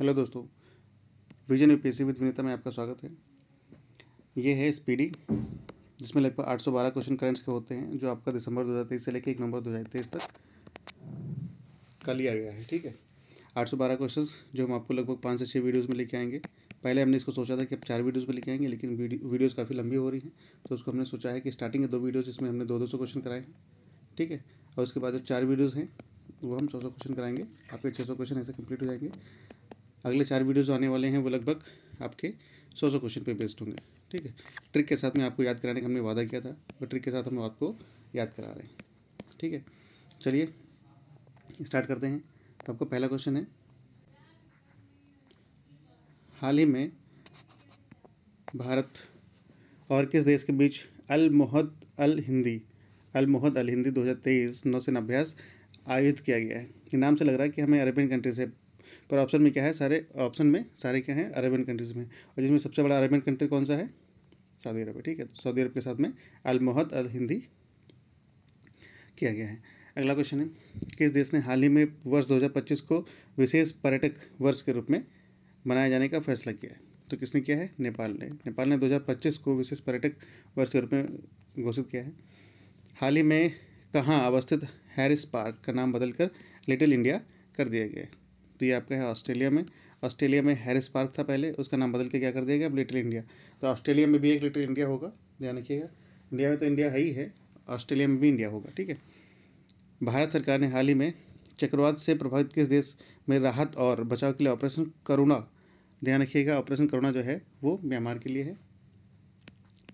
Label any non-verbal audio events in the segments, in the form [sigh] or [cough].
hello दोस्तों vision U P with Vinita में आपका स्वागत है ये है स्पीडी जिसमें लगभग 812 क्वेश्चन करंट्स के होते हैं जो आपका दिसंबर 2023 से लेकर एक नवंबर 2023 तक का लिया गया है ठीक है 812 क्वेश्चंस जो हम आपको लगभग पाँच से छः वीडियोस में लेके आएंगे पहले हमने इसको सोचा था कि अब चार वीडियोज़ में लेके आएंगे लेकिन वीडियोज़ काफ़ी लंबी हो रही हैं तो उसको हमने सोचा है कि स्टार्टिंग के दो वीडियोज जिसमें हमने दो दो सौ क्वेश्चन कराए हैं ठीक है और उसके बाद जो चार वीडियोज़ हैं वो हम सौ सौ क्वेश्चन कराएंगे आपके छः सौ क्वेश्चन ऐसे कंप्लीट हो जाएंगे अगले चार वीडियोज़ आने वाले हैं वो लगभग आपके सौ सौ क्वेश्चन पर बेस्ड होंगे ठीक है ट्रिक के साथ में आपको याद कराने का हमने वादा किया था और ट्रिक के साथ हम आपको याद करा रहे हैं ठीक है चलिए स्टार्ट करते हैं तो आपका पहला क्वेश्चन है हाल ही में भारत और किस देश के बीच अल मोहद अल हिंदी अल मोहद अल हिंदी 2023 नौसेना अभ्यास आयोजित किया गया है नाम से लग रहा है कि हमें अरेबियन कंट्री से पर ऑप्शन में क्या है सारे ऑप्शन में सारे क्या हैं अरेबियन कंट्रीज़ में और जिसमें सबसे बड़ा अरेबियन कंट्री कौन सा है सऊदी अरब ठीक है तो सऊदी अरब के साथ में अलमोहद अल हिंदी किया गया है अगला क्वेश्चन है किस देश ने हाल ही में वर्ष 2025 को विशेष पर्यटक वर्ष के रूप में मनाए जाने का फैसला किया है तो किसने किया है नेपाल ने नेपाल ने 2025 को विशेष पर्यटक वर्ष के रूप में घोषित किया है हाल ही में कहाँ अवस्थित हैरिस पार्क का नाम बदलकर लिटिल इंडिया कर दिया गया है तो ये आपका है ऑस्ट्रेलिया में ऑस्ट्रेलिया में हैरिस पार्क था पहले उसका नाम बदल के क्या कर दिया गया अब लिटिल इंडिया तो ऑस्ट्रेलिया में भी एक लिटिल इंडिया होगा ध्यान रखिएगा इंडिया में तो इंडिया है ही है ऑस्ट्रेलिया में भी इंडिया होगा ठीक है भारत सरकार ने हाल ही में चक्रवात से प्रभावित किस देश में राहत और बचाव के लिए ऑपरेशन करुणा ध्यान रखिएगा ऑपरेशन करुणा जो है वो म्यांमार के लिए है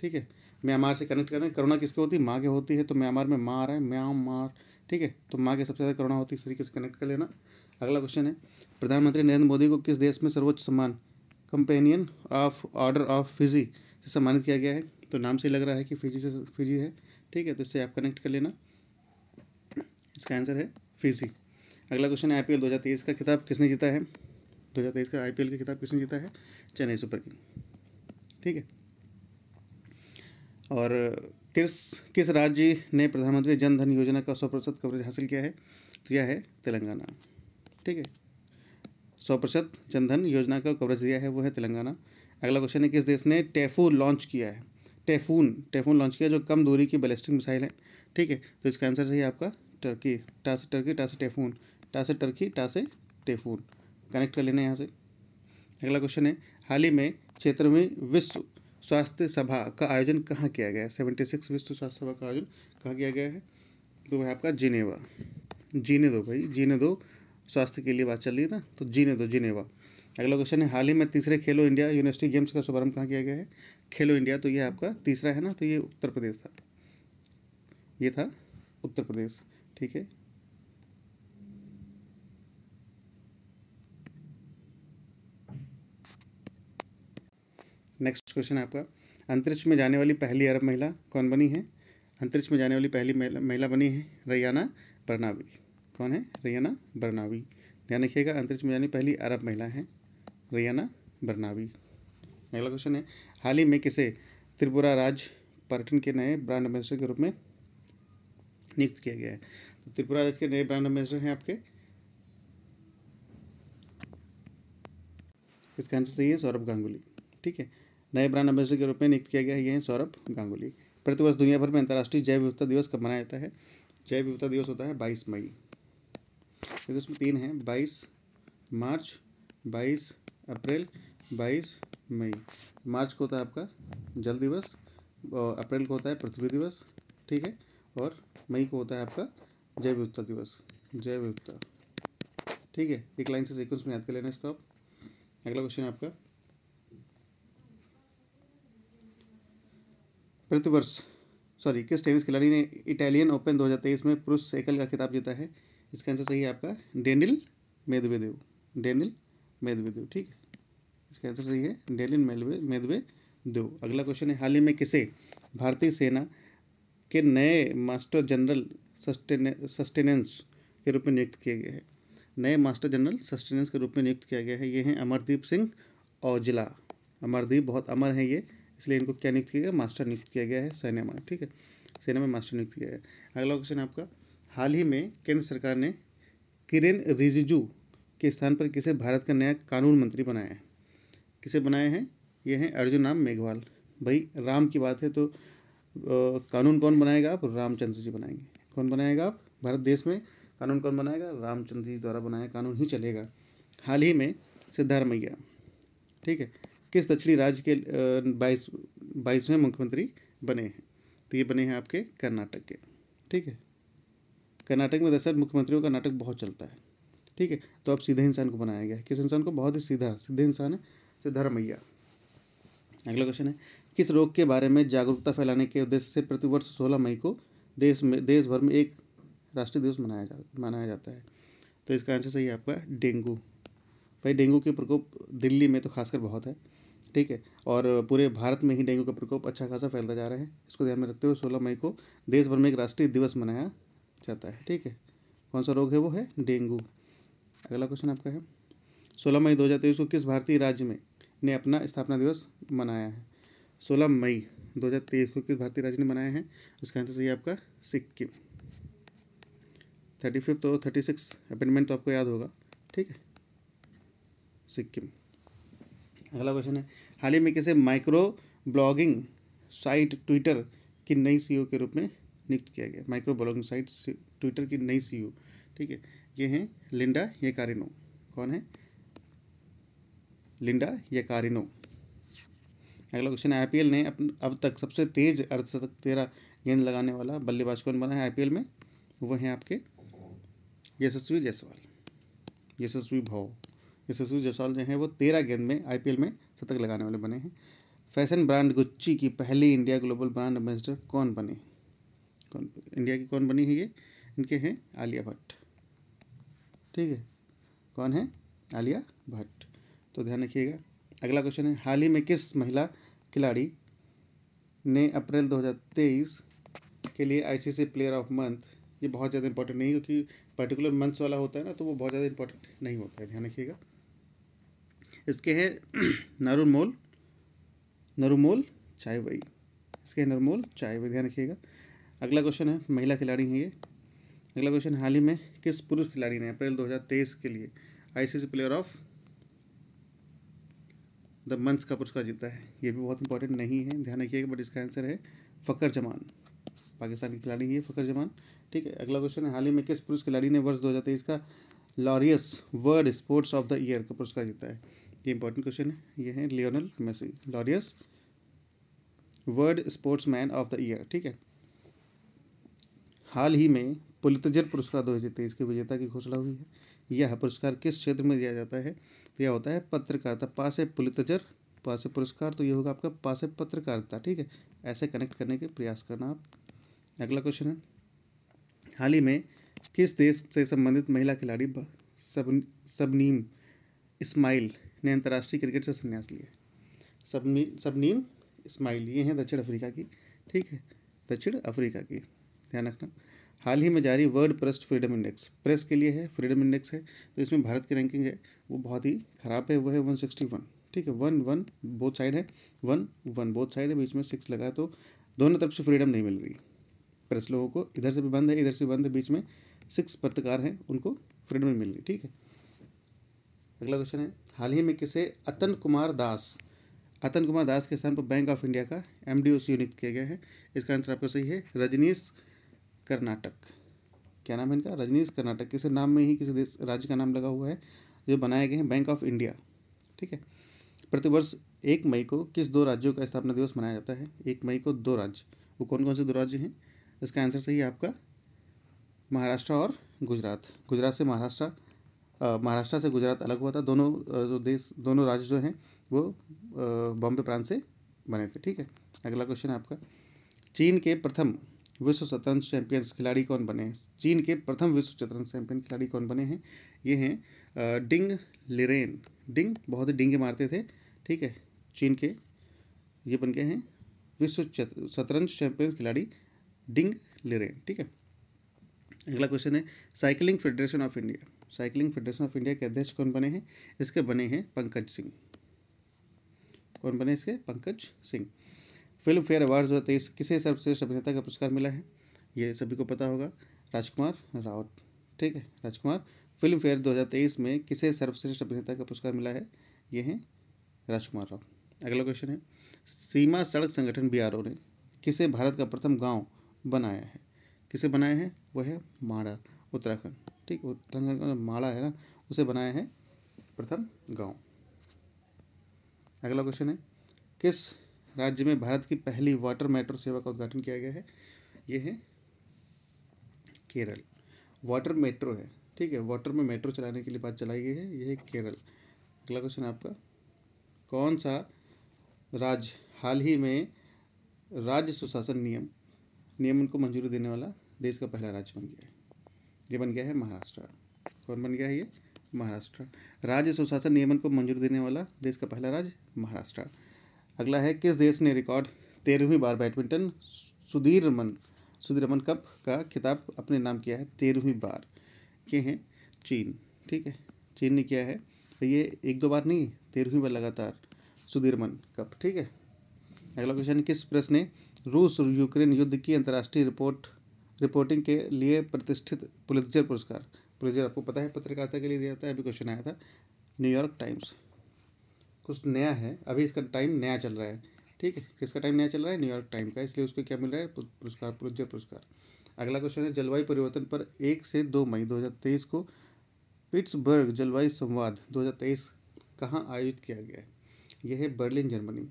ठीक है म्यांमार से कनेक्ट करें करुणा किसकी होती है माँ की होती है तो म्यांमार में माँ आ रहा है म्यांमार ठीक है तो माँ के सबसे ज़्यादा करुणा होती है इस तरीके से कनेक्ट कर लेना अगला क्वेश्चन है प्रधानमंत्री नरेंद्र मोदी को किस देश में सर्वोच्च सम्मान companion of order of Fiji से सम्मानित किया गया है तो नाम से लग रहा है कि फिजी से फिजी है ठीक है तो इससे आप कनेक्ट कर लेना इसका आंसर है फिजी अगला क्वेश्चन है आईपीएल 2023 का खिताब किसने जीता है 2023 का आईपीएल का खिताब किसने जीता है चेन्नई सुपर किंग ठीक है और किस किस राज्य ने प्रधानमंत्री जन धन योजना का सौ प्रतिशत कवरेज हासिल किया है तो यह है तेलंगाना ठीक है सौ प्रतिशत जनधन योजना का कवरेज दिया है वो है तेलंगाना अगला क्वेश्चन है किस देश ने टेफू लॉन्च किया है टेफून टेफून लॉन्च किया जो कम दूरी की बैलिस्टिक मिसाइल है ठीक है तो इसका आंसर सही है आपका टर्की टा से टर्की टा से टेफून टा से टर्की टा से टेफून कनेक्ट कर लेना यहाँ से अगला क्वेश्चन है हाल ही में क्षेत्र में विश्व स्वास्थ्य सभा का आयोजन कहाँ किया गया है सेवेंटी सिक्स विश्व स्वास्थ्य सभा का आयोजन कहाँ किया गया है तो वह आपका जिनेवा जीने दो भाई जीने दो स्वास्थ्य के लिए बात चल रही है ना तो जीने दो जिनेवा अगला क्वेश्चन है हाल ही में तीसरे खेलो इंडिया यूनिवर्सिटी गेम्स का शुभारंभ कहाँ किया गया है खेलो इंडिया तो ये आपका तीसरा है ना तो ये उत्तर प्रदेश था ये था उत्तर प्रदेश ठीक है नेक्स्ट क्वेश्चन है आपका अंतरिक्ष में जाने वाली पहली अरब महिला कौन बनी है अंतरिक्ष में जाने वाली पहली महिला बनी है रैयाना बरनावी कौन है रैयाना बरनावी ध्यान रखिएगा अंतरिक्ष में जाने पहली अरब महिला है रैयाना बरनावी अगला क्वेश्चन है हाल ही में किसे त्रिपुरा राज्य पर्यटन के नए ब्रांड एम्बेसडर के रूप में नियुक्त किया गया है तो त्रिपुरा राज्य के नए ब्रांड एम्बेसडर हैं आपके इसका आंसर सही है सौरभ गांगुली ठीक है नए ब्रांड एम्बेसडर के रूप में नियुक्त किया गया है ये है सौरभ गांगुली प्रतिवर्ष दुनिया भर में अंतर्राष्ट्रीय जैव विविधता दिवस कब मनाया जाता है जैव विविधता दिवस होता है बाईस मई देखो इसमें तीन हैं बाईस मार्च बाईस अप्रैल बाईस मई मार्च को होता है आपका जल दिवस और अप्रैल को होता है पृथ्वी दिवस ठीक है और मई को होता है आपका जय विविधता दिवस जय विविधता ठीक है एक लाइन से सीक्वेंस में याद कर लेना इसको आप अगला क्वेश्चन है आपका प्रतिवर्ष सॉरी किस टेनिस खिलाड़ी ने इटालियन ओपन 2023 में पुरुष साइकिल का खिताब जीता है इसका आंसर सही है आपका डेनिल मेदवेदेव डेनिल मेदवेदेव ठीक है इसका आंसर सही है डेनिल मेलवे मेदवे देव अगला क्वेश्चन है हाल ही में किसे भारतीय सेना के नए मास्टर जनरल सस्टेने सस्टेनेंस के रूप में नियुक्त किए गए हैं नए मास्टर जनरल सस्टेनेंस के रूप में नियुक्त किया गया है ये हैं अमरदीप सिंह औजला अमरदीप बहुत अमर हैं ये इसलिए इनको क्या नियुक्त किया गया मास्टर नियुक्त किया गया है सैन्य में ठीक है सेना में मास्टर नियुक्त किया गया है अगला क्वेश्चन आपका हाल ही में केंद्र सरकार ने किरेन रिजिजू के स्थान पर किसे भारत का नया कानून मंत्री बनाया है किसे बनाए हैं ये हैं अर्जुन राम मेघवाल भाई राम की बात है तो आ, कानून कौन बनाएगा आप रामचंद्र जी बनाएंगे कौन बनाएगा आप भारत देश में कानून कौन बनाएगा रामचंद्र जी द्वारा बनाया कानून ही चलेगा हाल ही में सिद्धारमैया ठीक है किस दक्षिणी राज्य के बाईस बाईसवें मुख्यमंत्री बने हैं तो ये बने हैं आपके कर्नाटक के ठीक है कर्नाटक में दरअसल मुख्यमंत्रियों का नाटक बहुत चलता है ठीक है तो अब सीधे इंसान को बनाया गया है किस इंसान को बहुत ही सीधा सीधे इंसान है सिद्धारमैया अगला क्वेश्चन है किस रोग के बारे में जागरूकता फैलाने के उद्देश्य से प्रतिवर्ष सोलह मई को देश में देश भर में एक राष्ट्रीय दिवस मनाया जा मनाया जाता है तो इसका आंसर सही है आपका डेंगू भाई डेंगू के प्रकोप दिल्ली में तो खासकर बहुत है ठीक है और पूरे भारत में ही डेंगू का प्रकोप अच्छा खासा फैलता जा रहा है इसको ध्यान में रखते हुए सोलह मई को देश भर में एक राष्ट्रीय दिवस मनाया जाता है ठीक है कौन सा रोग है वो है डेंगू अगला क्वेश्चन आपका है सोलह मई दो हज़ार तेईस को किस भारतीय राज्य में ने अपना स्थापना दिवस मनाया है सोलह मई दो हज़ार तेईस को किस भारतीय राज्य ने मनाया है उसका आंसर सही आपका सिक्किम थर्टी फिफ्थ और थर्टी सिक्स अपॉइंटमेंट तो आपको याद होगा ठीक है सिक्किम अगला क्वेश्चन है हाल ही में किसे माइक्रो ब्लॉगिंग साइट ट्विटर की नई सी e के रूप में नियुक्त किया गया माइक्रो साइट ट्विटर की नई सी e ठीक है ये हैं लिंडा कारिनो कौन है लिंडा कारिनो अगला क्वेश्चन है आईपीएल ने अब तक सबसे तेज अर्धशतक तेरह गेंद लगाने वाला बल्लेबाज कौन बना है आईपीएल में वह हैं आपके यशस्वी जायसवाल यशस्वी भाव यशस्वी जायसवाल जो हैं वो तेरह गेंद में आईपीएल में शतक लगाने वाले बने हैं फैशन ब्रांड गुच्ची की पहली इंडिया ग्लोबल ब्रांड एम्बेसडर कौन बने कौन इंडिया की कौन बनी है ये इनके हैं आलिया भट्ट ठीक है कौन है आलिया भट्ट तो ध्यान रखिएगा अगला क्वेश्चन है हाल ही में किस महिला खिलाड़ी ने अप्रैल 2023 के लिए आईसीसी प्लेयर ऑफ मंथ ये बहुत ज़्यादा इंपॉर्टेंट नहीं क्योंकि पर्टिकुलर मंथ्स वाला होता है ना तो वो बहुत ज़्यादा इंपॉर्टेंट नहीं होता है ध्यान रखिएगा इसके है [clears throat] नरुमोल नरुमोल चाय वई इसके नरुमोल चाय ध्यान रखिएगा अगला क्वेश्चन है महिला खिलाड़ी हैं ये अगला क्वेश्चन हाल ही में किस पुरुष खिलाड़ी ने अप्रैल 2023 के लिए ICC player of the month का पुरस्कार जीता है ये भी बहुत इंपॉर्टेंट नहीं है ध्यान रखिएगा बट इसका आंसर है फ़कर जमान पाकिस्तान के खिलाड़ी ये फ़कर जमान ठीक है अगला क्वेश्चन है हाल ही में किस पुरुष खिलाड़ी ने वर्ष दो का Laureus world sports of the year का पुरस्कार जीता है ये इंपॉर्टेंट क्वेश्चन है ये है Lionel Messi Laureus world sportsman of the year ठीक है हाल ही में पुलितजर पुरस्कार 2023 के विजेता की घोषणा हुई है यह पुरस्कार किस क्षेत्र में दिया जाता है तो यह होता है पत्रकारिता पास पुलितजर पास पुरस्कार तो ये होगा आपका पास पत्रकारिता ठीक है ऐसे कनेक्ट करने के प्रयास करना आप अगला क्वेश्चन है हाल ही में किस देश से संबंधित महिला खिलाड़ी सब सबनीम इस्माइल ने अंतर्राष्ट्रीय क्रिकेट से संन्यास लिया सबनी सबनीम इस्माइल ये हैं दक्षिण अफ्रीका की ठीक है दक्षिण अफ्रीका की ध्यान रखना हाल ही में जारी world press freedom index press के लिए है फ्रीडम इंडेक्स है तो इसमें भारत की रैंकिंग है वो बहुत ही खराब है वो है वन सिक्सटी वन ठीक है वन वन बोथ साइड है वन वन बोथ साइड है बीच में सिक्स लगा तो दोनों तरफ से फ्रीडम नहीं मिल रही प्रेस लोगों को इधर से भी बंद है इधर से भी बंद है बीच में सिक्स पत्रकार हैं उनको फ्रीडम नहीं मिल रही ठीक है अगला क्वेश्चन है हाल ही में किसे अतन कुमार दास अतन कुमार दास के स्थान पर बैंक ऑफ इंडिया का एम डी नियुक्त किया गया है इसका आंसर आपको सही है रजनीश कर्नाटक क्या नाम है इनका रजनीश कर्नाटक किसी नाम में ही किसी देश राज्य का नाम लगा हुआ है जो बनाए गए हैं बैंक ऑफ इंडिया ठीक है प्रतिवर्ष एक मई को किस दो राज्यों का स्थापना दिवस मनाया जाता है एक मई को दो राज्य वो कौन कौन से दो राज्य हैं इसका आंसर सही है आपका महाराष्ट्र और गुजरात गुजरात से महाराष्ट्र महाराष्ट्र से गुजरात अलग हुआ था दोनों जो देश दोनों राज्य जो हैं वो बॉम्बे प्रांत से बने थे ठीक है अगला क्वेश्चन आपका चीन के प्रथम विश्व शतरंज चैंपियंस खिलाड़ी कौन बने हैं चीन के प्रथम विश्व शतरंज चैंपियन खिलाड़ी कौन बने हैं ये हैं डिंग लिरेन डिंग बहुत ही डिंगे मारते थे ठीक है चीन के ये बन गए हैं विश्व शतरंज चैंपियंस खिलाड़ी डिंग लिरेन ठीक है अगला क्वेश्चन है cycling federation of India cycling federation of India के अध्यक्ष कौन बने हैं इसके बने हैं पंकज सिंह कौन बने इसके Pankaj Singh Filmfare award दो हज़ार तेईस किसे सर्वश्रेष्ठ अभिनेता का पुरस्कार मिला है ये सभी को पता होगा राजकुमार रावत ठीक है राजकुमार फिल्म फेयर 2023 में किसे सर्वश्रेष्ठ अभिनेता का पुरस्कार मिला है ये हैं राजकुमार राव अगला क्वेश्चन है सीमा सड़क संगठन बी ने किसे भारत का प्रथम गांव बनाया है किसे बनाया है वह है माड़ा उत्तराखंड ठीक उत्तराखंड का माड़ा है ना उसे बनाया है प्रथम गांव अगला क्वेश्चन है किस राज्य में भारत की पहली वाटर मेट्रो सेवा का उद्घाटन किया गया है ये है केरल वाटर मेट्रो है ठीक है वाटर में मेट्रो चलाने के लिए बात चलाई गई है यह है केरल अगला क्वेश्चन आपका कौन सा राज्य हाल ही में राज्य सुशासन नियम नियमन को मंजूरी देने वाला देश का पहला राज्य बन गया है ये बन गया है महाराष्ट्र कौन बन गया है ये महाराष्ट्र राज्य सुशासन नियमन को मंजूरी देने वाला देश का पहला राज्य महाराष्ट्र अगला है किस देश ने रिकॉर्ड तेरहवीं बार badminton Sudirman Sudirman cup का खिताब अपने नाम किया है तेरहवीं बार ये हैं चीन ठीक है चीन ने किया है तो ये एक दो बार नहीं तेरहवीं बार लगातार सुधीर रमन कप ठीक है अगला क्वेश्चन किस प्रेस ने रूस और यूक्रेन युद्ध की अंतर्राष्ट्रीय रिपोर्ट रिपोर्टिंग के लिए प्रतिष्ठित पुलित्जर पुरस्कार पुलित्जर आपको पता है पत्रकारिता के लिए दिया जाता है अभी क्वेश्चन आया था न्यूयॉर्क टाइम्स कुछ नया है अभी इसका टाइम नया चल रहा है ठीक है किसका टाइम नया चल रहा है न्यूयॉर्क टाइम का इसलिए उसको क्या मिल रहा है पुरस्कार पुरुजय पुरस्कार अगला क्वेश्चन है जलवायु परिवर्तन पर एक से दो मई 2023 को पिट्सबर्ग जलवायु संवाद 2023 कहाँ आयोजित किया गया है यह है बर्लिन जर्मनी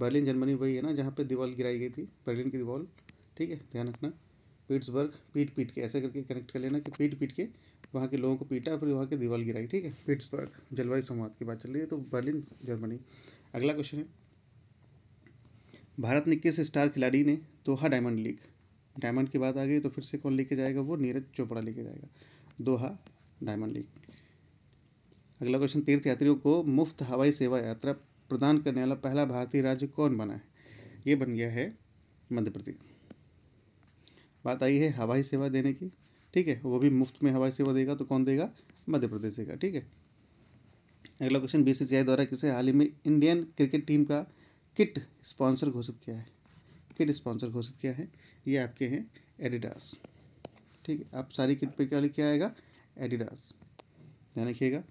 बर्लिन जर्मनी वही है ना जहाँ पे दीवाल गिराई गई थी बर्लिन की दीवाल ठीक है ध्यान रखना पिट्सबर्ग पीट पीट के ऐसा करके कनेक्ट कर लेना कि पीट पीट के वहाँ के लोगों को पीटा फिर वहाँ की दीवार गिराई ठीक है पिट्सबर्ग जलवायु संवाद की बात चल रही है तो बर्लिन जर्मनी अगला क्वेश्चन है भारत ने किस स्टार खिलाड़ी ने दोहा डायमंड लीग डायमंड की बात आ गई तो फिर से कौन लेके जाएगा वो नीरज चोपड़ा लेके जाएगा दोहा डायमंड लीग अगला क्वेश्चन तीर्थयात्रियों को मुफ्त हवाई सेवा यात्रा प्रदान करने वाला पहला भारतीय राज्य कौन बना है ये बन गया है मध्य प्रदेश बात आई है हवाई सेवा देने की ठीक है वो भी मुफ्त में हवाई सेवा देगा तो कौन देगा मध्य प्रदेश देगा ठीक है अगला क्वेश्चन बीसीसीआई द्वारा किसे हाल ही में इंडियन क्रिकेट टीम का किट स्पॉन्सर घोषित किया है किट स्पॉन्सर घोषित किया है ये आपके हैं एडिडास ठीक है आप सारी किट पर क्या लिखा आएगा एडिडास ध्यान रखिएगा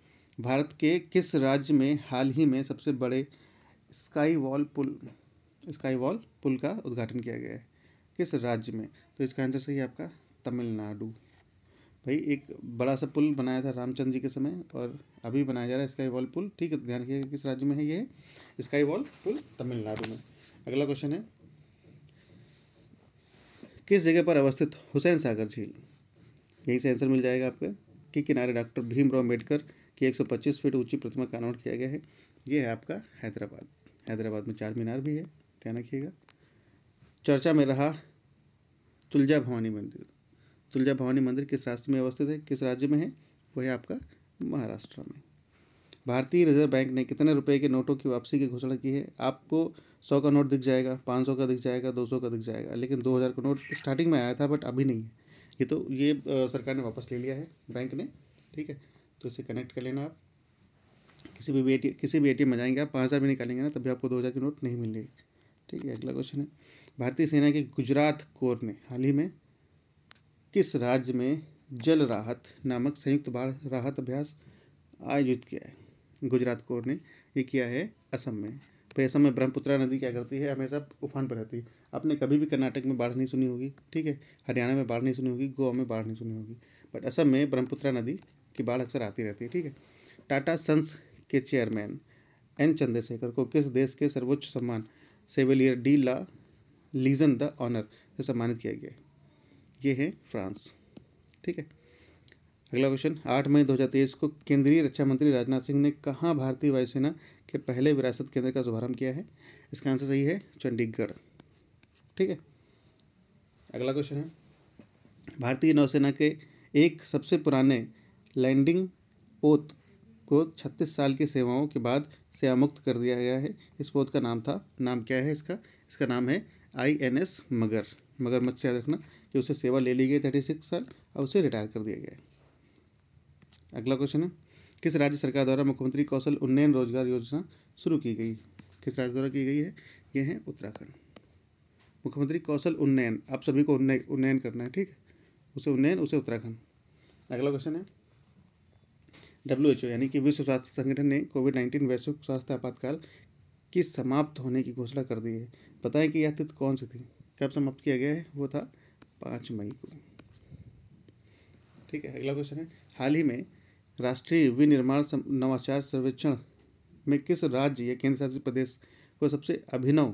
भारत के किस राज्य में हाल ही में सबसे बड़े स्काई वॉल पुल स्काई वॉल पुल का उद्घाटन किया गया है किस राज्य में तो इसका आंसर सही है आपका तमिलनाडु भाई एक बड़ा सा पुल बनाया था रामचंद्र जी के समय और अभी बनाया जा रहा है स्काई वॉल पुल ठीक है तो ध्यान रखिएगा किस राज्य में है ये स्काई वॉल पुल तमिलनाडु में अगला क्वेश्चन है किस जगह पर अवस्थित हुसैन सागर झील यही से आंसर मिल जाएगा आपके के किनारे डॉक्टर भीमराव अम्बेडकर की एक फीट ऊंची प्रतिमा का अनाउंट किया गया है ये है आपका हैदराबाद हैदराबाद में चार मीनार भी है ध्यान रखिएगा चर्चा में रहा तुलजा भवानी मंदिर तुलजा भवानी मंदिर किस राष्ट्र में अवस्थित है किस राज्य में है वह है आपका महाराष्ट्र में भारतीय रिजर्व बैंक ने कितने रुपए के नोटों की वापसी की घोषणा की है आपको सौ का नोट दिख जाएगा पाँच सौ का दिख जाएगा दो सौ का दिख जाएगा लेकिन दो हज़ार का नोट स्टार्टिंग में आया था बट अभी नहीं है ये तो ये सरकार ने वापस ले लिया है बैंक ने ठीक है तो इसे कनेक्ट कर लेना आप किसी भी ए किसी भी ए में जाएंगे आप पाँच हज़ार भी निकालेंगे ना तभी आपको दो हज़ार की नोट नहीं मिलेगी ठीक है अगला क्वेश्चन है भारतीय सेना के गुजरात कोर ने हाल ही में किस राज्य में जल राहत नामक संयुक्त बाढ़ राहत अभ्यास आयोजित किया है गुजरात कोर ने ये किया है असम में तो असम में ब्रह्मपुत्रा नदी क्या करती है हमेशा उफान पर रहती है आपने कभी भी कर्नाटक में बाढ़ नहीं सुनी होगी ठीक है हरियाणा में बाढ़ नहीं सुनी होगी गोवा में बाढ़ नहीं सुनी होगी बट असम में ब्रह्मपुत्रा नदी की बाढ़ अक्सर आती रहती है ठीक है टाटा सन्स के चेयरमैन एन चंद्रशेखर को किस देश के सर्वोच्च सम्मान chevalier de la legion the honour से सम्मानित किया गया है ये है फ्रांस ठीक है अगला क्वेश्चन आठ मई तेईस को केंद्रीय रक्षा मंत्री राजनाथ सिंह ने कहाँ भारतीय वायुसेना के पहले विरासत केंद्र का शुभारंभ किया है इसका आंसर सही है चंडीगढ़ ठीक है अगला क्वेश्चन है भारतीय नौसेना के एक सबसे पुराने लैंडिंग पोत को 36 साल की सेवाओं के बाद सेवामुक्त कर दिया गया है इस पोत का नाम था नाम क्या है इसका इसका नाम है आई एन एस मगर मगर मत से याद रखना कि उसे सेवा ले ली गई थर्टी सिक्स साल और उसे रिटायर कर दिया गया अगला क्वेश्चन है किस राज्य सरकार द्वारा मुख्यमंत्री कौशल उन्नयन रोजगार योजना शुरू की गई किस राज्य द्वारा की गई है यह है उत्तराखंड मुख्यमंत्री कौशल उन्नयन आप सभी को उन्नयन उन्नयन करना है ठीक है उसे उन्नयन उसे उत्तराखंड अगला क्वेश्चन है डब्ल्यू एच ओ यानी कि विश्व स्वास्थ्य संगठन ने कोविड नाइन्टीन वैश्विक स्वास्थ्य आपातकाल की समाप्त होने की घोषणा कर दी है बताएं कि यह तिथि कौन सी थी कब समाप्त किया गया है वो था पाँच मई को ठीक है अगला क्वेश्चन है हाल ही में राष्ट्रीय विनिर्माण नवाचार सर्वेक्षण में किस राज्य या केंद्र शासित प्रदेश को सबसे अभिनव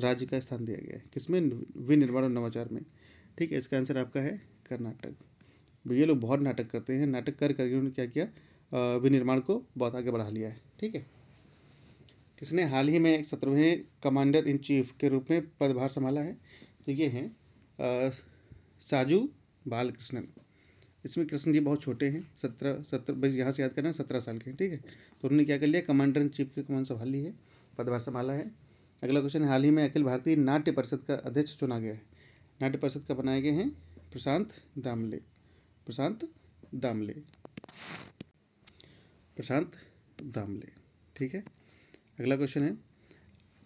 राज्य का स्थान दिया गया है किसमें विनिर्माण और नवाचार में ठीक है इसका आंसर आपका है कर्नाटक तो ये लोग बहुत नाटक करते हैं नाटक कर करके उन्होंने क्या किया विनिर्माण को बहुत आगे बढ़ा लिया है ठीक है किसने हाल ही में सत्रहवें कमांडर इन चीफ के रूप में पदभार संभाला है तो ये हैं साजू बालकृष्णन इसमें कृष्ण जी बहुत छोटे हैं सत्रह सत्रह बस यहाँ से याद करना सत्रह साल के हैं ठीक है तो उन्होंने क्या कर लिया कमांडर इन चीफ की कमान संभाल ली है पदभार संभाला है अगला क्वेश्चन हाल ही में अखिल भारतीय नाट्य परिषद का अध्यक्ष चुना गया है नाट्य परिषद का बनाए गए हैं प्रशांत दामले प्रशांत दामले प्रशांत दामले ठीक है अगला क्वेश्चन है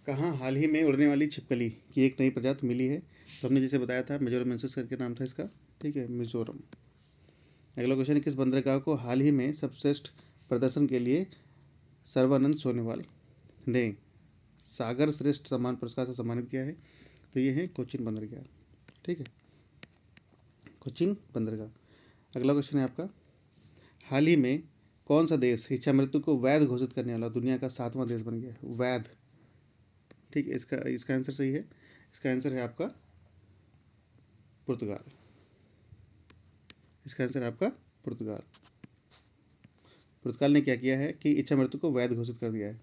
कहाँ हाल ही में उड़ने वाली छिपकली की एक नई प्रजाति मिली है तो हमने जैसे बताया था मिजोरम मिजोरमेंसिस करके नाम था इसका ठीक है मिजोरम अगला क्वेश्चन है किस बंदरगाह को हाल ही में सबश्रेष्ठ प्रदर्शन के लिए सर्वानंद सोनेवाल ने सागर श्रेष्ठ सम्मान पुरस्कार से सम्मानित किया है तो ये है कोचिन बंदरगाह ठीक है कोचिन बंदरगाह अगला क्वेश्चन है आपका हाल ही में कौन सा देश इच्छा मृत्यु को वैध घोषित करने वाला दुनिया का सातवां देश बन गया है वैध ठीक है इसका इसका आंसर सही है इसका आंसर है आपका पुर्तगाल इसका आंसर आपका पुर्तगाल पुर्तगाल ने क्या किया है कि इच्छा मृत्यु को वैध घोषित कर दिया है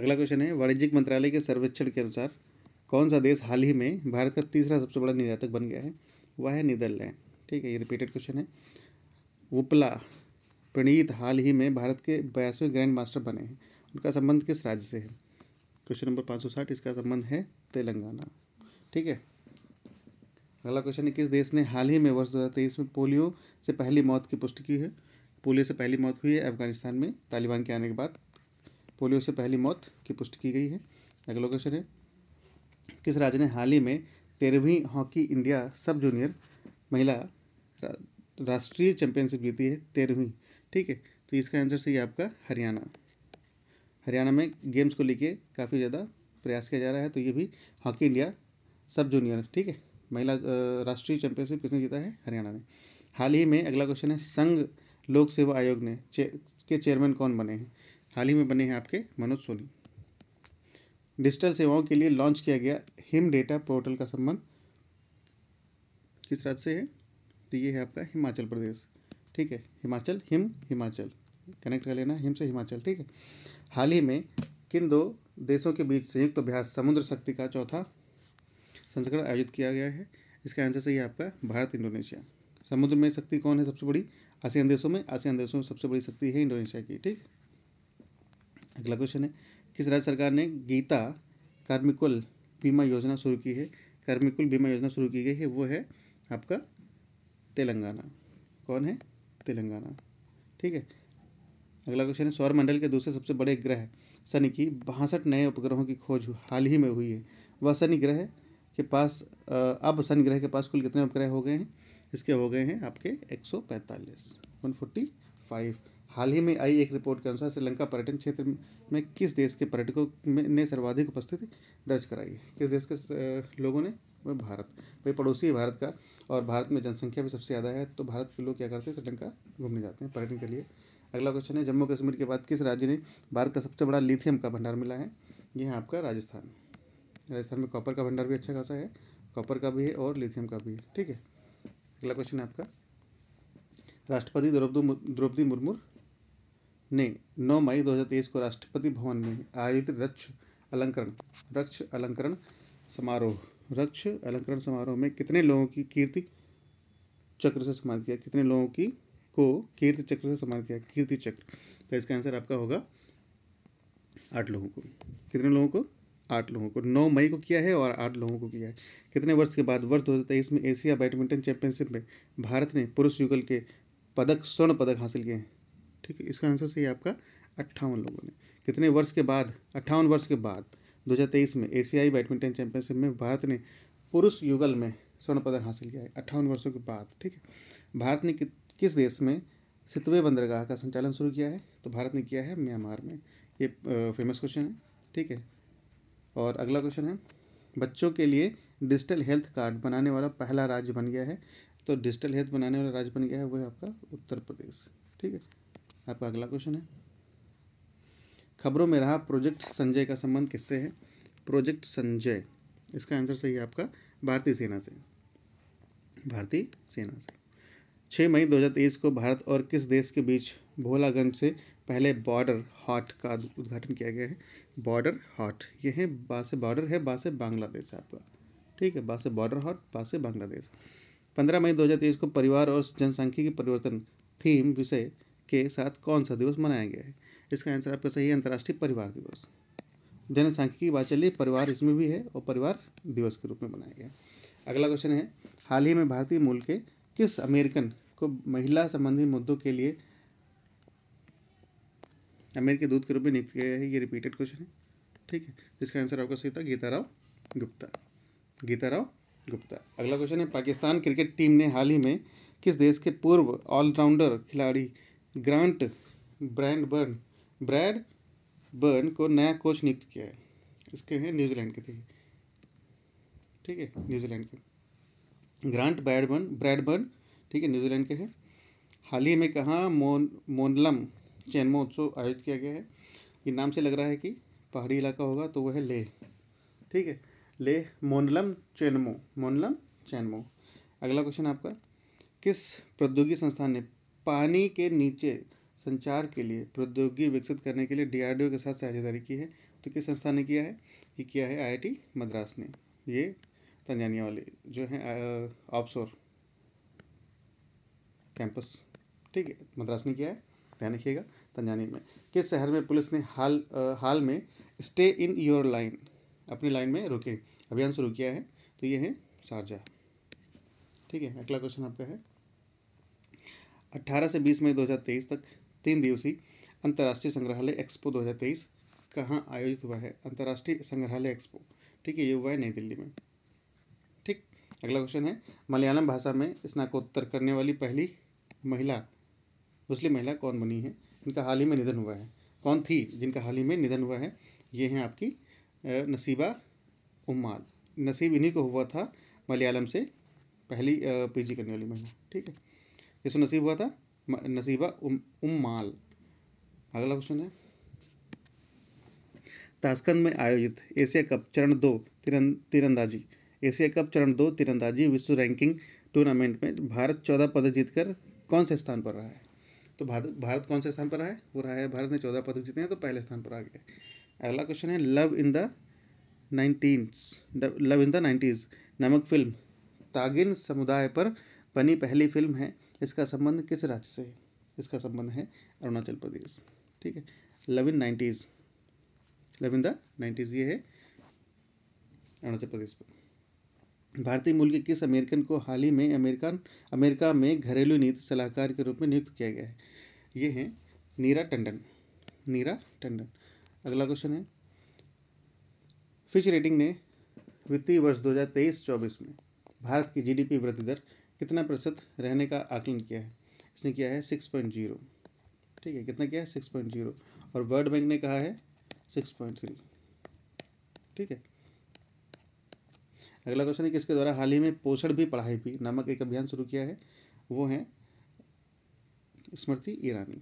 अगला क्वेश्चन है वाणिज्यिक मंत्रालय के सर्वेक्षण के अनुसार कौन सा देश हाल ही में भारत का तीसरा सबसे बड़ा निर्यातक बन गया है वह है नीदरलैंड ठीक है ये रिपीटेड क्वेश्चन है उपला प्रणीत हाल ही में भारत के बयासवें ग्रैंड मास्टर बने हैं उनका संबंध किस राज्य से है क्वेश्चन नंबर साठ इसका संबंध है तेलंगाना ठीक है अगला क्वेश्चन है किस देश ने हाल ही में वर्ष तेईस में पोलियो से पहली मौत की पुष्टि की है पोलियो से पहली मौत हुई है अफगानिस्तान में तालिबान के आने के बाद पोलियो से पहली मौत की पुष्टि की गई है अगला क्वेश्चन है किस राज्य ने हाल ही में तेरहवीं हॉकी इंडिया सब जूनियर महिला रा, राष्ट्रीय चैंपियनशिप जीती है तेरहवीं ठीक है तो इसका आंसर सही है आपका हरियाणा हरियाणा में गेम्स को लेके काफ़ी ज़्यादा प्रयास किया जा रहा है तो ये भी हॉकी इंडिया सब जूनियर ठीक है महिला राष्ट्रीय चैंपियनशिप किसने जीता है हरियाणा ने हाल ही में अगला क्वेश्चन है संघ लोक सेवा आयोग ने चे, के चेयरमैन कौन बने हैं हाल ही में बने हैं आपके मनोज सोनी डिजिटल सेवाओं के लिए लॉन्च किया गया हिम डेटा पोर्टल का संबंध किस राज्य से है तो ये है आपका हिमाचल प्रदेश ठीक है हिमाचल हिम हिमाचल कनेक्ट कर लेना हिम से हिमाचल ठीक है हाल ही में किन दो देशों के बीच संयुक्त तो अभ्यास समुद्र शक्ति का चौथा संस्करण आयोजित किया गया है इसका आंसर सही है आपका भारत इंडोनेशिया समुद्र में शक्ति कौन है सबसे बड़ी आसियान देशों में आसियान देशों में सबसे बड़ी शक्ति है इंडोनेशिया की ठीक अगला क्वेश्चन है किस राज्य सरकार ने गीता कार्मिकुल बीमा योजना शुरू की है कार्मिकुल बीमा योजना शुरू की गई है वो है आपका तेलंगाना कौन है तेलंगाना ठीक है अगला क्वेश्चन है सौरमंडल के दूसरे सबसे बड़े ग्रह शनि की बासठ नए उपग्रहों की खोज हाल ही में हुई है वह शनि ग्रह के पास अब सन ग्रह के पास कुल कितने उपग्रह हो गए हैं इसके हो गए हैं आपके 145 145 हाल ही में आई एक रिपोर्ट के अनुसार श्रीलंका पर्यटन क्षेत्र में किस देश के पर्यटकों ने सर्वाधिक उपस्थिति दर्ज कराई है किस देश के लोगों ने वह भारत भाई पड़ोसी है भारत का और भारत में जनसंख्या भी सबसे ज़्यादा है तो भारत के लोग क्या करते हैं श्रीलंका घूमने जाते हैं पर्यटन के लिए अगला क्वेश्चन है जम्मू कश्मीर के बाद किस राज्य ने भारत का सबसे बड़ा लिथियम का भंडार मिला है यह है आपका राजस्थान राजस्थान में कॉपर का भंडार भी अच्छा खासा है कॉपर का भी है और लिथियम का भी है ठीक है अगला क्वेश्चन है आपका राष्ट्रपति द्रौपदी द्रौपदी मुर्मू ने 9 मई 2023 को राष्ट्रपति भवन में आयोजित रक्ष अलंकरण रक्ष अलंकरण समारोह रक्ष अलंकरण समारोह में कितने लोगों की कीर्ति चक्र से सम्मान किया कितने लोगों की को कीर्ति चक्र से सम्मान किया कीर्ति चक्र तो इसका आंसर आपका होगा आठ लोगों को कितने लोगों को आठ लोगों को नौ मई को किया है और आठ लोगों को किया है कितने वर्ष के बाद वर्ष दो में एशिया बैडमिंटन चैंपियनशिप में भारत ने पुरुष युगल के पदक स्वर्ण पदक हासिल किए हैं ठीक है इसका आंसर सही है आपका अट्ठावन लोगों ने कितने वर्ष के बाद अट्ठावन वर्ष के बाद 2023 में एशियाई बैडमिंटन चैंपियनशिप में भारत ने पुरुष युगल में स्वर्ण पदक हासिल किया है अट्ठावन वर्षों के बाद ठीक है भारत ने कि, किस देश में सितवे बंदरगाह का संचालन शुरू किया है तो भारत ने किया है म्यांमार में ये फेमस क्वेश्चन है ठीक है और अगला क्वेश्चन है बच्चों के लिए डिजिटल हेल्थ कार्ड बनाने वाला पहला राज्य बन गया है तो डिजिटल हेल्थ बनाने वाला राज्य बन गया है वो है आपका उत्तर प्रदेश ठीक है आपका अगला क्वेश्चन है खबरों में रहा प्रोजेक्ट संजय का संबंध किससे है प्रोजेक्ट संजय इसका आंसर सही है आपका भारतीय सेना से भारतीय सेना से छः मई 2023 को भारत और किस देश के बीच भोलागंज से पहले बॉर्डर हॉट का उद्घाटन किया गया है बॉर्डर हॉट ये है बासे बॉर्डर है बासे बांग्लादेश आपका ठीक है बासे बॉर्डर हॉट बासे बांग्लादेश पंद्रह मई तेईस को परिवार और के परिवर्तन थीम विषय के साथ कौन सा दिवस मनाया गया है इसका आंसर आपका सही है अंतर्राष्ट्रीय परिवार दिवस जनसंख्या की बात चलिए परिवार इसमें भी है और परिवार दिवस के रूप में मनाया गया अगला क्वेश्चन है हाल ही में भारतीय मूल के किस अमेरिकन को महिला संबंधी मुद्दों के लिए अमेर के दूध के रूप में नियुक्त गया है ये रिपीटेड क्वेश्चन है ठीक है इसका आंसर आपका सही था गीताराव गुप्ता गीताराव गुप्ता अगला क्वेश्चन है पाकिस्तान क्रिकेट टीम ने हाल ही में किस देश के पूर्व ऑलराउंडर खिलाड़ी Grant Bradburn Bradburn को नया कोच नियुक्त किया है इसके हैं न्यूजीलैंड के थे ठीक है न्यूजीलैंड के ग्रांट ब्रैडबर्न ब्रैडबर्न ठीक है न्यूजीलैंड के हैं हाल ही में कहाँ मोन मोनलम उत्सव आयोजित किया गया है ये नाम से लग रहा है कि पहाड़ी इलाका होगा तो वह है लेह ठीक है लेह मोनलम चैनमो मोनलम चैनमो अगला क्वेश्चन आपका किस प्रौद्योगिकी संस्थान ने पानी के नीचे संचार के लिए प्रौद्योगिकी विकसित करने के लिए डीआरडीओ के साथ साझेदारी की है तो किस संस्था ने किया है ये किया है आईआईटी मद्रास ने ये तंजानिया वाले जो हैं ऑफसोर कैंपस ठीक है मद्रास ने किया है ध्यान रखिएगा तंजानी में किस शहर में पुलिस ने हाल आ, हाल में स्टे इन योर लाइन अपनी लाइन में रुके अभियान शुरू किया है तो ये है शारजा ठीक है अगला क्वेश्चन आपका है 18 से 20 मई 2023 तक तीन दिवसीय अंतर्राष्ट्रीय संग्रहालय एक्सपो 2023 कहाँ आयोजित हुआ है अंतर्राष्ट्रीय संग्रहालय एक्सपो ठीक है ये हुआ है नई दिल्ली में ठीक अगला क्वेश्चन है मलयालम भाषा में स्नाकोत्तर करने वाली पहली महिला मुस्लिम महिला कौन बनी है इनका हाल ही में निधन हुआ है कौन थी जिनका हाल ही में निधन हुआ है ये हैं आपकी नसीबा उम्माल नसीब इन्हीं को हुआ था मलयालम से पहली पीजी करने वाली महिला ठीक है किसको नसीब हुआ था नसीबा उम उम्माल अगला क्वेश्चन है ताशकंद में आयोजित एशिया कप चरण दो तिरं तिरंदाजी एशिया कप चरण दो तिरंदाजी विश्व रैंकिंग टूर्नामेंट में भारत चौदह पदक जीतकर कौन से स्थान पर रहा है तो भारत भारत कौन से स्थान पर है वो रहा है भारत ने चौदह पदक जीते हैं तो पहले स्थान पर आ गया अगला क्वेश्चन है love in the nineties love in the nineties नमक फिल्म तागिन समुदाय पर बनी पहली फिल्म है इसका संबंध किस राज्य से है इसका संबंध है अरुणाचल प्रदेश ठीक है love in nineties love in the nineties ये है अरुणाचल प्रदेश पर भारतीय मूल के किस अमेरिकन को हाल ही में अमेरिकन अमेरिका में घरेलू नीति सलाहकार के रूप में नियुक्त किया गया है ये हैं नीरा टंडन नीरा टंडन अगला क्वेश्चन है फिच रेटिंग ने वित्तीय वर्ष 2023-24 में भारत की जीडीपी वृद्धि दर कितना प्रतिशत रहने का आकलन किया है इसने किया है जीरो ठीक है कितना किया है जीरो और वर्ल्ड बैंक ने कहा है थ्री ठीक है अगला क्वेश्चन है किसके द्वारा हाल ही में पोषण भी पढ़ाई भी नामक एक अभियान शुरू किया है वो है स्मृति ईरानी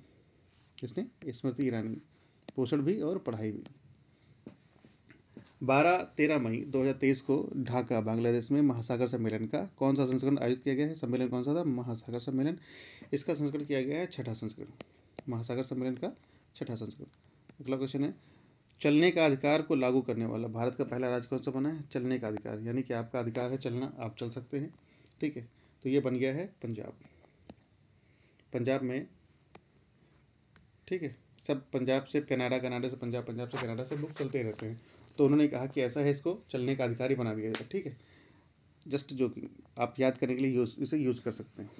किसने स्मृति ईरानी पोषण भी और पढ़ाई भी बारह तेरह मई 2023 को ढाका बांग्लादेश में महासागर सम्मेलन का कौन सा संस्करण आयोजित किया गया है सम्मेलन कौन सा था महासागर सम्मेलन इसका संस्करण किया गया है छठा संस्करण महासागर सम्मेलन का छठा संस्करण अगला क्वेश्चन है चलने का अधिकार को लागू करने वाला भारत का पहला राज्य कौन सा बना है चलने का अधिकार यानी कि आपका अधिकार है चलना आप चल सकते हैं ठीक है तो ये बन गया है पंजाब पंजाब में ठीक है सब पंजाब से कनाडा कनाडा से पंजाब पंजाब से कनाडा से लोग चलते रहते हैं तो उन्होंने कहा कि ऐसा है इसको चलने का अधिकार ही बना दिया जाए ठीक है जस्ट जो कि आप याद करने के लिए यूज इसे यूज़ कर सकते हैं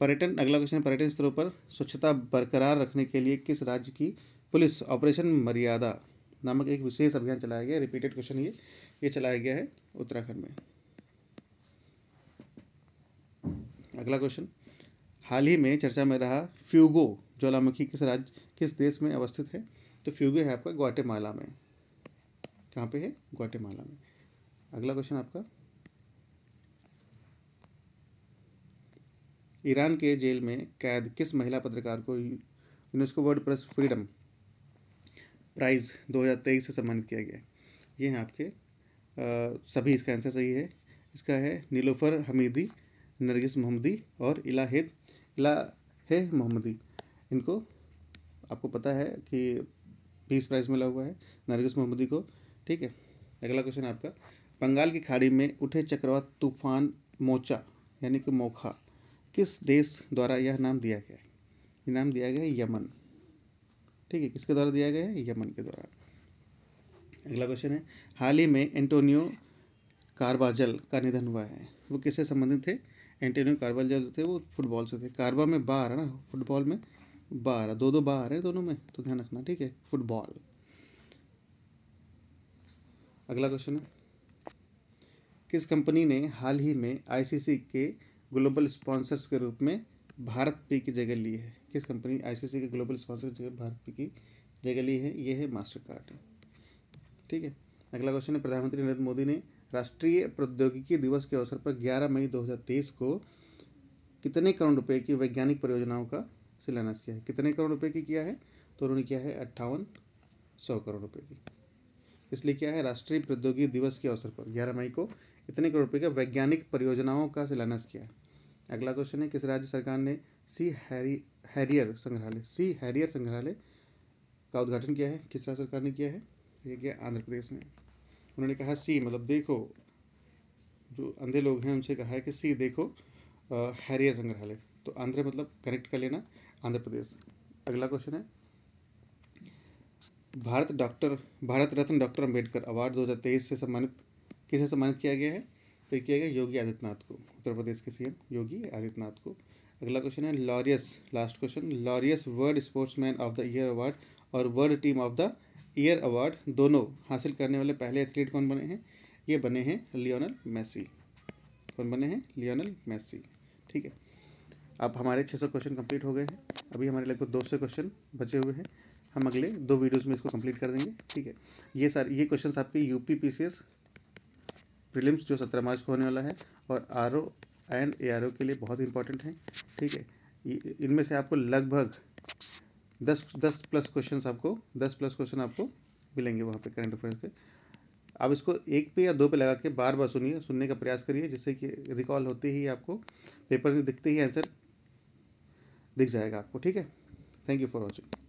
पर्यटन अगला क्वेश्चन पर्यटन स्थलों पर स्वच्छता बरकरार रखने के लिए किस राज्य की पुलिस ऑपरेशन मर्यादा नामक एक विशेष अभियान चलाया गया रिपीटेड क्वेश्चन ये ये चलाया गया है उत्तराखंड में अगला क्वेश्चन हाल ही में चर्चा में रहा फ्यूगो ज्वालामुखी किस राज्य किस देश में अवस्थित है तो फ्यूगो है आपका ग्वाटेमाला में कहाँ पे है ग्वाटेमाला में अगला क्वेश्चन आपका ईरान के जेल में कैद किस महिला पत्रकार को UNESCO world press freedom prize 2023 से सम्मानित किया गया ये हैं आपके आ, सभी इसका आंसर सही है इसका है नीलोफर हमीदी नरगिस मोहम्मदी और इलाहे इलाहे मोहम्मदी इनको आपको पता है कि पीस प्राइज मिला हुआ है नरगिस मोहम्मदी को ठीक है अगला क्वेश्चन आपका बंगाल की खाड़ी में उठे चक्रवात तूफान मोचा यानी कि मोखा किस देश द्वारा यह नाम दिया गया है ये नाम दिया गया है यमन ठीक है किसके द्वारा दिया गया है यमन के द्वारा अगला क्वेश्चन है हाल ही में एंटोनियो कार्बाजल का निधन हुआ है वो किससे संबंधित थे एंटोनियो कार्बाजल जो थे वो फुटबॉल से थे कार्बा में बार है ना फुटबॉल में बार दो दो बार है दोनों में तो ध्यान रखना ठीक है फुटबॉल अगला क्वेश्चन है किस कंपनी ने हाल ही में आईसीसी के ग्लोबल स्पॉन्सर्स के रूप में भारत पे की जगह ली है किस कंपनी आईसीसी के ग्लोबल स्पॉन्सर भारत की जगह ली है ये है मास्टर कार्ड ठीक है अगला क्वेश्चन है प्रधानमंत्री नरेंद्र मोदी ने राष्ट्रीय प्रौद्योगिकी दिवस के अवसर पर 11 मई 2023 को कितने करोड़ रुपए की वैज्ञानिक परियोजनाओं का शिलान्यास किया है कितने करोड़ रुपए की किया है तो उन्होंने किया है अट्ठावन सौ करोड़ रुपए की इसलिए क्या है राष्ट्रीय प्रौद्योगिकी दिवस के अवसर पर ग्यारह मई को इतने करोड़ रुपये का वैज्ञानिक परियोजनाओं का शिलान्यास किया है अगला क्वेश्चन है किस राज्य सरकार ने सी हैरी हैरियर संग्रहालय सी हैरियर संग्रहालय का उद्घाटन किया है किस राज्य सरकार ने किया है ये किया आंध्र प्रदेश ने उन्होंने कहा सी मतलब देखो जो अंधे लोग हैं उनसे कहा है कि सी देखो हैरियर संग्रहालय तो आंध्र मतलब कनेक्ट कर लेना आंध्र प्रदेश अगला क्वेश्चन है Bharat doctor Bharat Ratna doctor Ambedkar award 2023 से सम्मानित किसे सम्मानित किया गया है तो किया गया योगी आदित्यनाथ को उत्तर प्रदेश के सीएम योगी आदित्यनाथ को अगला क्वेश्चन है Laureus last question Laureus world sportsman of the year award और world team of the year award दोनों हासिल करने वाले पहले एथलीट कौन बने हैं ये बने हैं लियोनल मेसी कौन बने हैं लियोनल मेसी ठीक है अब हमारे 600 क्वेश्चन कंप्लीट हो गए हैं अभी हमारे लगभग दो सौ क्वेश्चन बचे हुए हैं हम अगले दो वीडियोस में इसको कंप्लीट कर देंगे ठीक है ये सारे ये क्वेश्चंस आपके यू पी प्रीलिम्स जो सत्रह मार्च को होने वाला है और आर एंड ए के लिए बहुत इंपॉर्टेंट हैं ठीक है इनमें से आपको लगभग दस दस प्लस क्वेश्चन आपको दस प्लस क्वेश्चन आपको मिलेंगे वहाँ पे करंट अफेयर्स पे आप इसको एक पे या दो पे लगा के बार बार सुनिए सुनने का प्रयास करिए जिससे कि रिकॉल होते ही आपको पेपर में दिखते ही आंसर दिख जाएगा आपको ठीक है थैंक यू फॉर वॉचिंग